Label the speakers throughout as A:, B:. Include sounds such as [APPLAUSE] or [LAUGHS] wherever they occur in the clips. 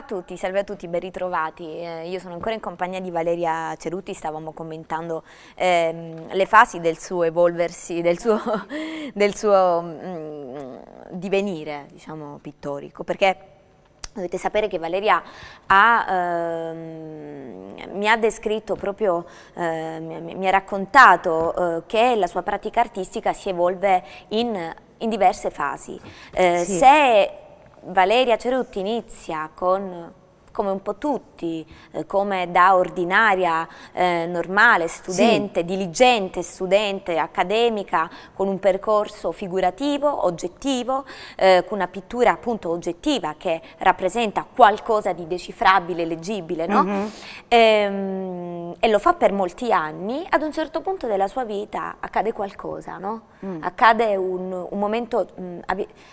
A: a tutti, salve a tutti, ben ritrovati. Eh, io sono ancora in compagnia di Valeria Ceruti, stavamo commentando ehm, le fasi del suo evolversi, del suo, [LAUGHS] del suo mh, mm, divenire, diciamo, pittorico, perché Dovete sapere che Valeria ha, ehm, mi ha descritto proprio, eh, mi, mi, ha raccontato eh, che la sua pratica artistica si evolve in in diverse fasi. Eh, sì. Se Valeria Cerutti inizia con come un po' tutti, eh, come da ordinaria, eh, normale, studente, sì. diligente, studente, accademica, con un percorso figurativo, oggettivo, eh, con una pittura appunto oggettiva che rappresenta qualcosa di decifrabile, leggibile, no? Mm -hmm. ehm, e lo fa per molti anni, ad un certo punto della sua vita accade qualcosa, no? mm. accade un, un momento, mh, mm,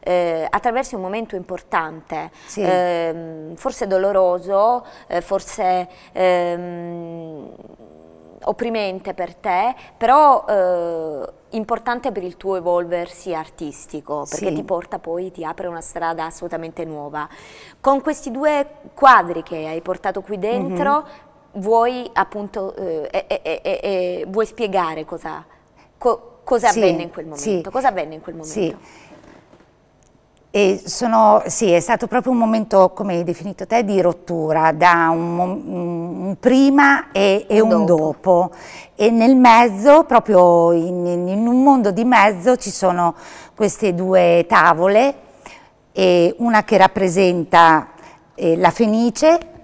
A: eh, attraverso un momento importante, sì. eh, forse doloroso, eh, forse ehm, opprimente per te, però eh, importante per il tuo evolversi artistico, perché sì. ti porta poi, ti apre una strada assolutamente nuova. Con questi due quadri che hai portato qui dentro, mm -hmm vuoi, appunto, eh, eh, vuoi spiegare cosa, co, cosa sì, avvenne in quel momento? Sì. Cosa avvenne in quel momento? Sì.
B: E sono, sì, è stato proprio un momento, come hai definito te, di rottura, da un, un prima e, e un dopo. dopo. E nel mezzo, proprio in, in, un mondo di mezzo, ci sono queste due tavole, una che rappresenta eh, la Fenice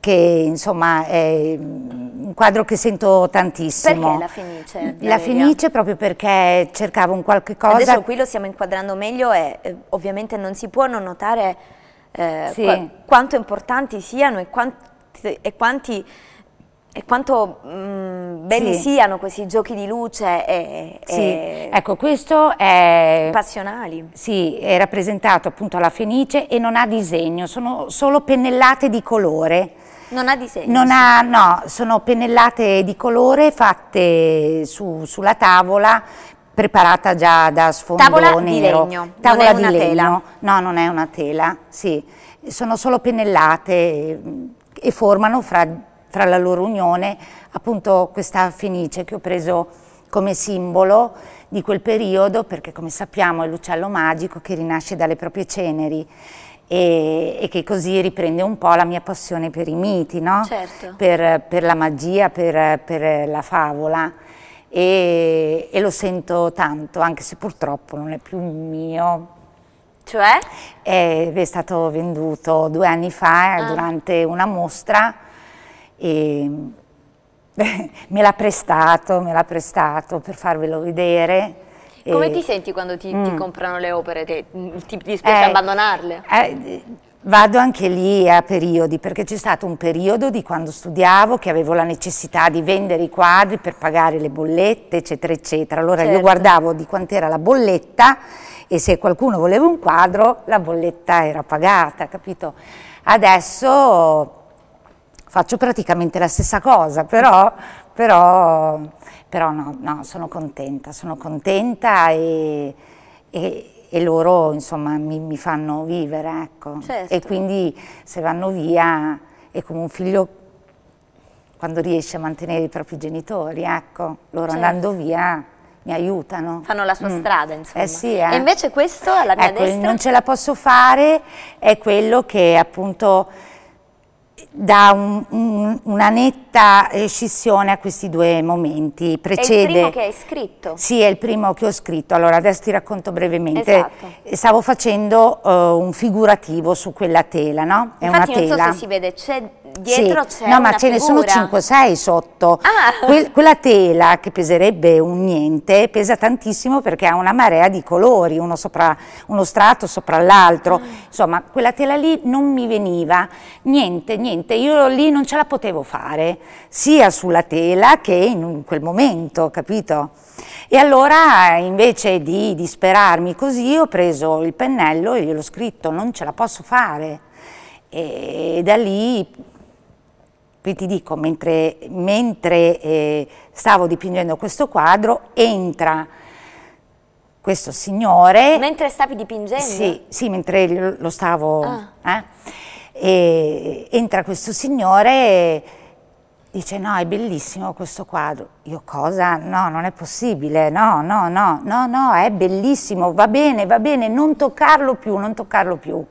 B: che insomma è un quadro che sento tantissimo. Perché la
A: Fenice? La, Fenice
B: proprio perché cercavo un qualche cosa... Adesso qui
A: lo stiamo inquadrando meglio e eh, ovviamente non si può non notare eh, sì. qu quanto importanti siano e quanti... E quanti e quanto mm, belli sì. siano questi giochi di luce e, sì. e
B: ecco, questo è,
A: passionali.
B: Sì, è rappresentato appunto alla Fenice e non ha disegno, sono solo pennellate di colore
A: non ha disegno? Non ha, no,
B: sono pennellate di colore fatte su, sulla tavola preparata già da sfondo Tavola nero. di legno, Tavola non è una legno. tela? No, non è una tela, sì. Sono solo pennellate mm, e formano fra, fra la loro unione appunto questa fenice che ho preso come simbolo di quel periodo perché come sappiamo è l'uccello magico che rinasce dalle proprie ceneri e, e, che così riprende un po' la mia passione per i miti, no? certo. per, per, la magia, per, per la favola. E, e, lo sento tanto, anche se purtroppo non è più mio. Cioè? È, è stato venduto due anni fa ah. durante una mostra e [LAUGHS] me l'ha prestato, me l'ha prestato per farvelo vedere come e, ti senti
A: quando ti, mm, ti comprano le opere? Ti, mm, ti dispiace eh, abbandonarle? Eh,
B: vado anche lì a periodi, perché c'è stato un periodo di quando studiavo che avevo la necessità di vendere i quadri per pagare le bollette, eccetera, eccetera. Allora certo. io guardavo di quant'era la bolletta e se qualcuno voleva un quadro la bolletta era pagata, capito? Adesso faccio praticamente la stessa cosa, però però, però no, no, sono contenta, sono contenta e, e, e loro insomma mi, mi, fanno vivere, ecco. Certo. E quindi se vanno via è come un figlio quando riesce a mantenere i propri genitori, ecco, loro certo. andando via mi aiutano. Fanno la sua mm. strada,
A: eh insomma. Eh sì, eh. E invece questo alla mia ecco, destra... non
B: ce la posso fare, è quello che appunto dà un, un, una netta eh, scissione a questi due momenti. Precede, è il primo che
A: hai scritto? Sì, è il
B: primo che ho scritto. Allora, adesso ti racconto brevemente. Esatto. Eh, stavo facendo uh, un figurativo su quella tela, no? È Infatti, una tela. non so se si
A: vede, c'è dietro sì. c'è No, ma ce figura. ne sono
B: 5-6 sotto. Ah. Que quella tela che peserebbe un niente pesa tantissimo perché ha una marea di colori, uno, sopra, uno strato sopra l'altro. Mm. Insomma, quella tela lì non mi veniva niente, niente. Io lì non ce la potevo fare, sia sulla tela che in quel momento, capito? E allora invece di disperarmi così ho preso il pennello e gliel'ho scritto, non ce la posso fare. E da lì poi ti dico, mentre, mentre eh, stavo dipingendo questo quadro, entra questo signore... Mentre stavi dipingendo? Sì, sì mentre lo stavo... Ah. Eh, entra questo signore... E, dice no è bellissimo questo quadro io cosa no non è possibile no no no no no è bellissimo va bene va bene non toccarlo più non toccarlo più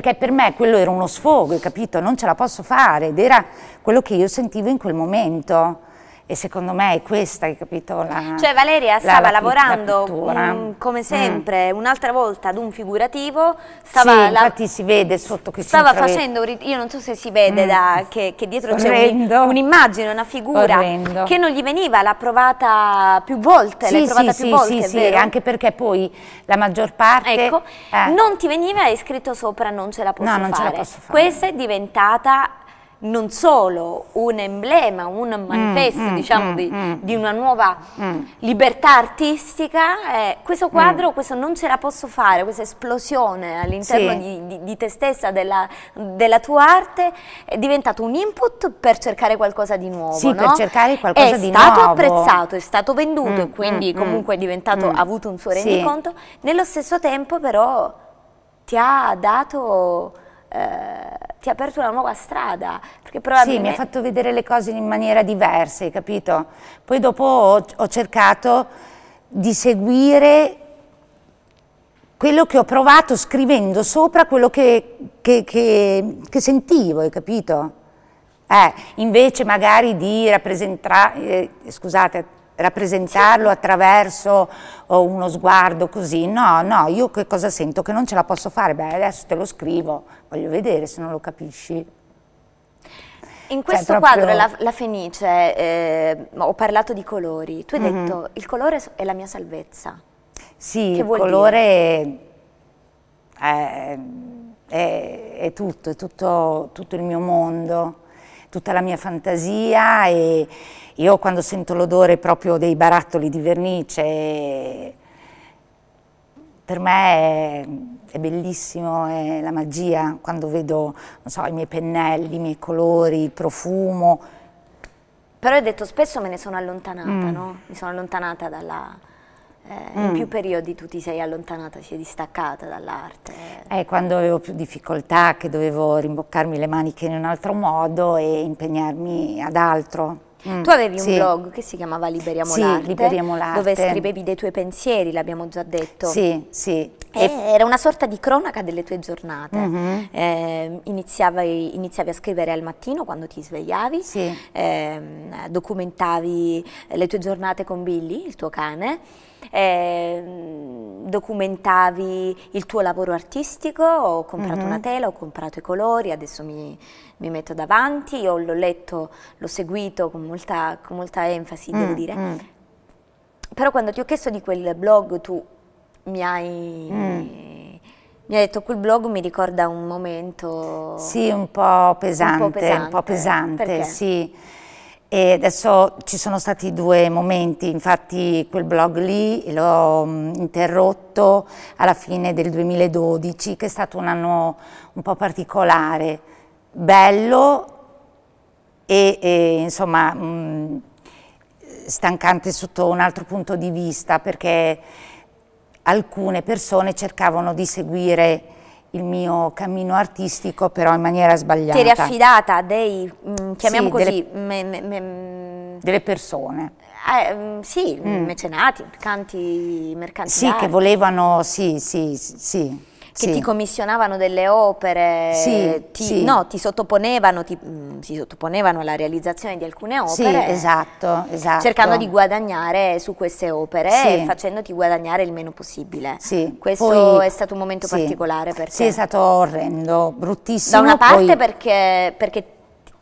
B: perché per me quello era uno sfogo, capito? Non ce la posso fare ed era quello che io sentivo in quel momento e secondo me è questa, hai capito? La, cioè Valeria stava la, la, lavorando
A: come mm. sempre, mm. un'altra volta ad un figurativo, stava sì, infatti
B: si vede sotto che stava si Stava facendo,
A: io non so se si vede mm. da, che, che, dietro c'è
B: un'immagine, un una figura Orrendo. che non gli veniva, l'ha provata più volte, sì, l'hai provata sì, più volte, sì, sì, anche perché poi la maggior parte... Ecco, eh. non ti veniva e
A: scritto sopra non ce la posso no, non fare. Ce la posso fare. Questa è diventata non solo un emblema, un mm, manifesto mm, diciamo mm, di, mm, di, una nuova mm. libertà artistica, eh, questo mm. quadro questo non ce la posso fare, questa esplosione all'interno sì. di, di, di, te stessa, della, della, tua arte, è diventato un input per cercare qualcosa di nuovo. Sì, no? per cercare qualcosa è di nuovo. È stato apprezzato, è stato venduto e quindi comunque è diventato, ha avuto un suo rendiconto, sì. nello stesso tempo però ti ha
B: dato eh, ti ha aperto una nuova strada. Sì, mi ha fatto vedere le cose in maniera diversa, hai capito? Poi dopo ho, ho cercato di seguire quello che ho provato scrivendo sopra quello che, che, che, che sentivo, hai capito? Eh, invece magari di rappresentare, eh, scusate, rappresentarlo attraverso eh, uno sguardo così, no, no, io che cosa sento? Che non ce la posso fare, beh adesso te lo scrivo, voglio vedere se non lo capisci. In
A: cioè, questo cioè, proprio... quadro, la, la Fenice, eh, ho parlato di colori, tu hai mm -hmm. detto il colore è la mia salvezza.
B: Sì, il colore è, è, è, tutto, è tutto, tutto il mio mondo tutta la mia fantasia e io quando sento l'odore proprio dei barattoli di vernice, per me è, è, bellissimo, è la magia, quando vedo so, i miei pennelli, i miei colori, il profumo.
A: Però hai detto spesso me ne sono allontanata, mm. no? Mi sono allontanata dalla eh, mm. in più mm. periodi tu ti sei allontanata, sei distaccata dall'arte.
B: Eh, quando avevo più difficoltà, che dovevo rimboccarmi le maniche in un altro modo e impegnarmi ad altro. Mm. Tu avevi sì. un blog
A: che si chiamava Liberiamo sì, l'arte, Liberiamo l'arte, dove scrivevi dei tuoi pensieri, l'abbiamo già detto. Sì,
B: sì. Eh, e
A: era una sorta di cronaca delle tue giornate. Mm -hmm. eh, iniziavi, iniziavi, a scrivere al mattino quando ti svegliavi, sì. eh, documentavi le tue giornate con Billy, il tuo cane, eh, documentavi il tuo lavoro artistico, ho comprato mm -hmm. una mhm. tela, ho comprato i colori, adesso mi, mi metto davanti, io l'ho letto, l'ho seguito con molta, con molta enfasi, mm -hmm. devo dire. Mm. Però quando ti ho chiesto di quel blog tu mi hai mm. mi ha detto quel blog mi ricorda un momento... Sì, un
B: po' pesante, un po' pesante, un po pesante sì. E adesso ci sono stati due momenti, infatti quel blog lì l'ho mm, interrotto alla fine del 2012, che è stato un anno un po' particolare, bello e, e insomma mh, mm, stancante sotto un altro punto di vista, perché alcune persone cercavano di seguire il mio cammino artistico però in maniera sbagliata. Ti eri affidata
A: a dei, mh, mm, chiamiamo sì, così, delle, me, me, me, mm.
B: delle persone.
A: Eh, mm, sì, mm. mecenati, mercanti, mercanti Sì, che
B: volevano, sì, sì, sì, che sì. ti
A: commissionavano delle opere, sì, ti, sì. No, ti, sottoponevano, ti, mh, mm, si sottoponevano alla realizzazione di alcune opere, sì, esatto, esatto. cercando di guadagnare su queste opere e facendoti guadagnare il meno possibile. Sì. Questo poi, è stato un momento particolare per te. Sì, è stato
B: orrendo, bruttissimo. Da una parte poi...
A: perché, perché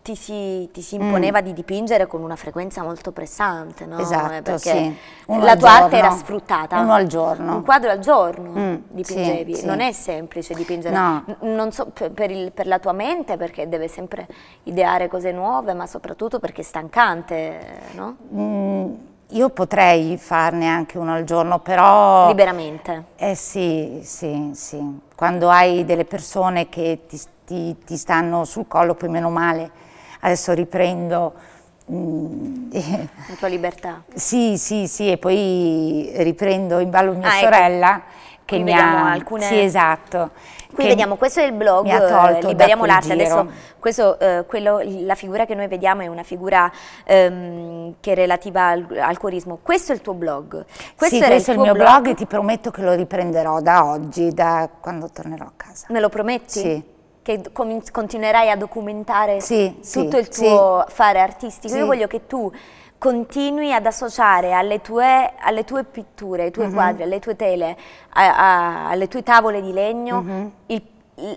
A: ti si, ti si, mm. imponeva mm. di dipingere con una frequenza molto pressante, no? Esatto, eh, Perché sì.
B: la tua giorno. arte era sfruttata. Uno al giorno. Un
A: quadro al giorno mm. dipingevi. Sì, non sì. è semplice dipingere. No. Non so, per, il, per, la tua mente, perché deve sempre ideare cose nuove, ma soprattutto perché è stancante, no?
B: Mm. Io potrei farne anche uno al giorno, però...
A: Liberamente.
B: Eh sì, sì, sì. Quando hai delle persone che ti, ti, ti stanno sul collo, poi meno male adesso riprendo... Mm, la
A: tua libertà.
B: Sì, sì, sì, e poi riprendo in ballo mia ah, ecco. sorella. Ecco. Che mi ha, alcune... Sì, esatto.
A: Qui vediamo, questo
B: è il blog eh, Liberiamo l'arte, adesso
A: questo, eh, quello, la figura che noi vediamo è una figura ehm, che è relativa al, al, cuorismo, questo è il tuo blog. Questo, sì, questo il è il mio blog. blog e
B: ti prometto che lo riprenderò da oggi, da quando tornerò a casa. Me lo
A: prometti? Sì che continuerai a documentare sì, tutto sì, il tuo sì. fare artistico. Io voglio che tu continui ad associare alle tue, alle tue pitture, ai tuoi mm-hmm. quadri, alle tue tele, a, a, alle tue tavole di legno, mm-hmm. il,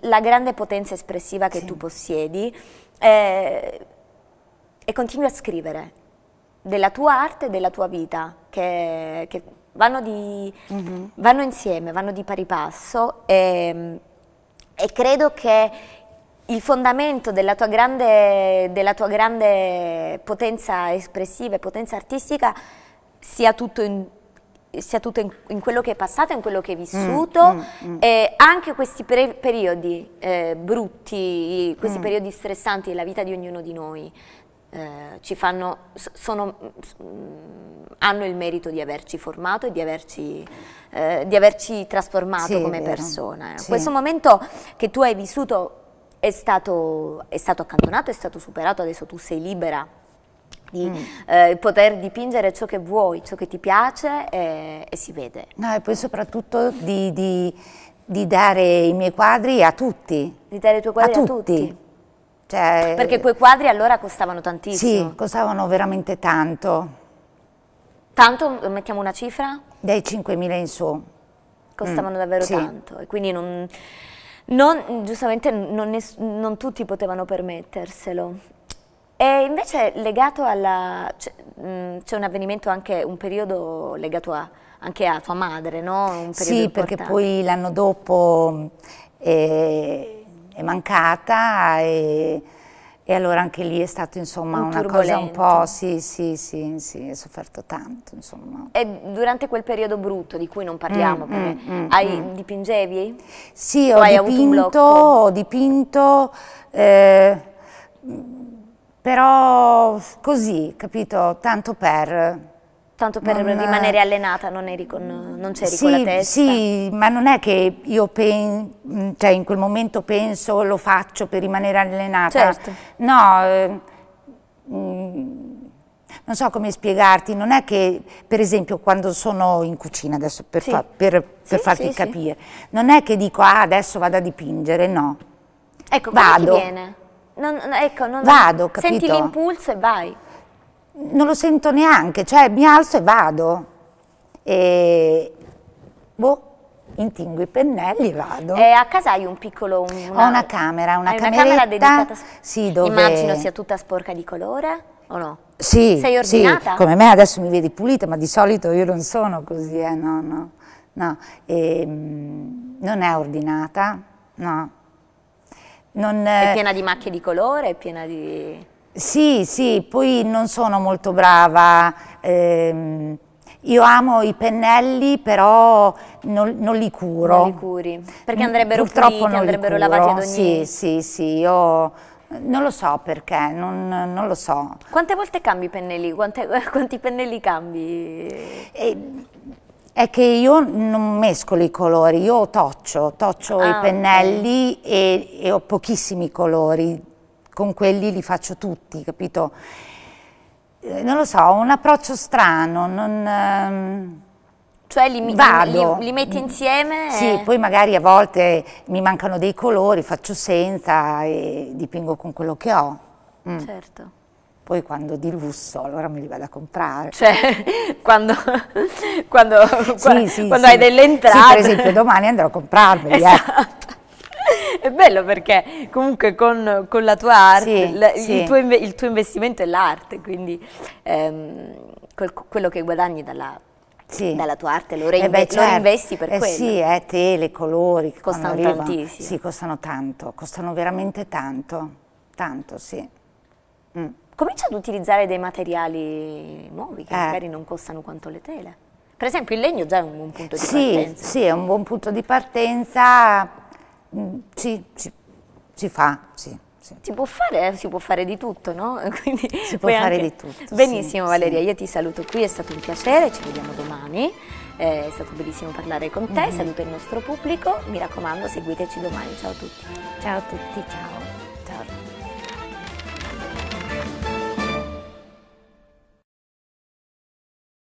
A: la grande potenza espressiva che tu possiedi eh, e continui a scrivere della tua arte e della tua vita, che, che vanno, di, mm-hmm. vanno, insieme, vanno di pari passo. E, ehm, e credo che il fondamento della tua, grande, della tua grande potenza espressiva e potenza artistica sia tutto in sia tutto in, in, quello che è passato, in quello che hai vissuto, mm, mm, mm. e anche questi periodi eh, brutti, questi mm. periodi stressanti della vita di ognuno di noi eh, fanno, sono, mm, mm, hanno il merito di averci formato e di averci, eh, di averci trasformato sì, come persona. Sì. Questo momento che tu hai vissuto è stato, è stato accantonato, è stato superato, adesso tu sei libera di mm. eh, poter dipingere ciò che vuoi, ciò che ti piace e,
B: e si vede. No, e poi soprattutto di, di, di, dare i miei quadri a tutti.
A: Di dare i tuoi quadri a, a tutti. tutti.
B: Cioè, Perché quei
A: quadri allora costavano tantissimo. Sì,
B: costavano veramente tanto.
A: Tanto, mettiamo una cifra?
B: Dai 5.000 in su. Costavano mm, davvero sì. tanto
A: e quindi non, non, giustamente non, non tutti potevano permetterselo. E invece legato alla... Mm, c'è un avvenimento anche, un periodo legato a,
B: anche a tua madre, no? sì, importante. perché poi l'anno dopo eh, è mancata e, e, allora anche lì è stato insomma un una cosa un po', sì, sì, sì, sì, ha sofferto tanto insomma.
A: E durante quel periodo brutto di cui non parliamo, mm, mm, mm, hai, mm. dipingevi? Sì, ho dipinto,
B: ho dipinto, eh, però così, capito, tanto per Tanto per non, rimanere eh,
A: allenata, non, eri con, non sì, con la testa?
B: Sì, ma non è che io pen, mm, cioè in quel momento penso, lo faccio per rimanere allenata. Certo. No, eh, mm, non so come spiegarti, non è che, per esempio, quando sono in cucina, adesso per, sì. fa, per, per sì, farti capire, non è che dico, ah, adesso vado a dipingere, no.
A: Ecco, vado. viene? Non, ecco, non, Vado, capito? Senti l'impulso e vai
B: non lo sento neanche, cioè mi alzo e vado. E boh, intingo i pennelli e vado. E
A: a casa hai un piccolo... Una, Ho una
B: camera, una Una camera dedicata... Sì, dove... Immagino sia
A: tutta sporca di colore o no?
B: Sì, Sei ordinata? Sì, come me adesso mi vedi pulita, ma di solito io non sono così, eh, no, no. no. E, ehm, non è ordinata, no. Non, è eh, piena
A: di macchie di colore, è piena di...
B: Sì, sì, poi non sono molto brava. Eh, io amo i pennelli, però non, non, li curo. Non li curi, perché andrebbero Purtroppo puliti, andrebbero lavati ad ogni... Sì, sì, sì, io non lo so perché, non, non lo so.
A: Quante volte cambi i pennelli? Quante, [LAUGHS] quanti pennelli cambi? E,
B: è che io non mescolo i colori, io toccio, toccio ah, i pennelli okay. e, e ho pochissimi colori con quelli li faccio tutti, capito? Eh, non lo so, ho un approccio strano, non... Ehm, cioè li, Li, li metti
A: insieme? Sì, e... poi
B: magari a volte mi mancano dei colori, faccio senza e dipingo con quello che ho. Mm. Certo. Poi quando di lusso allora me li vado a comprare. Cioè, [LAUGHS] quando, quando, sì, quando, sì, quando sì. hai delle entrate. Sì, per esempio domani andrò a comprarmeli. Eh. Esatto. Eh
A: è bello perché comunque con, con la tua arte, sì, la, sì. Il, tuo, il, tuo investimento è l'arte, quindi ehm, quel, quello che guadagni dalla, sì. dalla tua arte lo, reinve- eh beh, certo. lo investi per eh quello. Sì,
B: eh, tele, colori. Costano arrivano, tantissimo. Sì, costano tanto, costano veramente tanto, tanto sì. Mm.
A: Comincia ad utilizzare dei materiali nuovi che eh. magari non costano quanto le tele. Per esempio il legno già è un buon punto di sì, partenza.
B: Sì, è un buon punto di partenza Mm, sì, sì, si fa, sì. Sì. Si, può fare, eh, si può fare, di tutto, no? [LAUGHS] Quindi
A: si può fare anche... di tutto. Benissimo sì, Valeria, sì. io ti saluto qui, è stato un piacere, ci vediamo domani, eh, è stato bellissimo parlare con te, mm -hmm. saluto il nostro pubblico, mi raccomando seguiteci domani, ciao a tutti.
B: Ciao a tutti, ciao.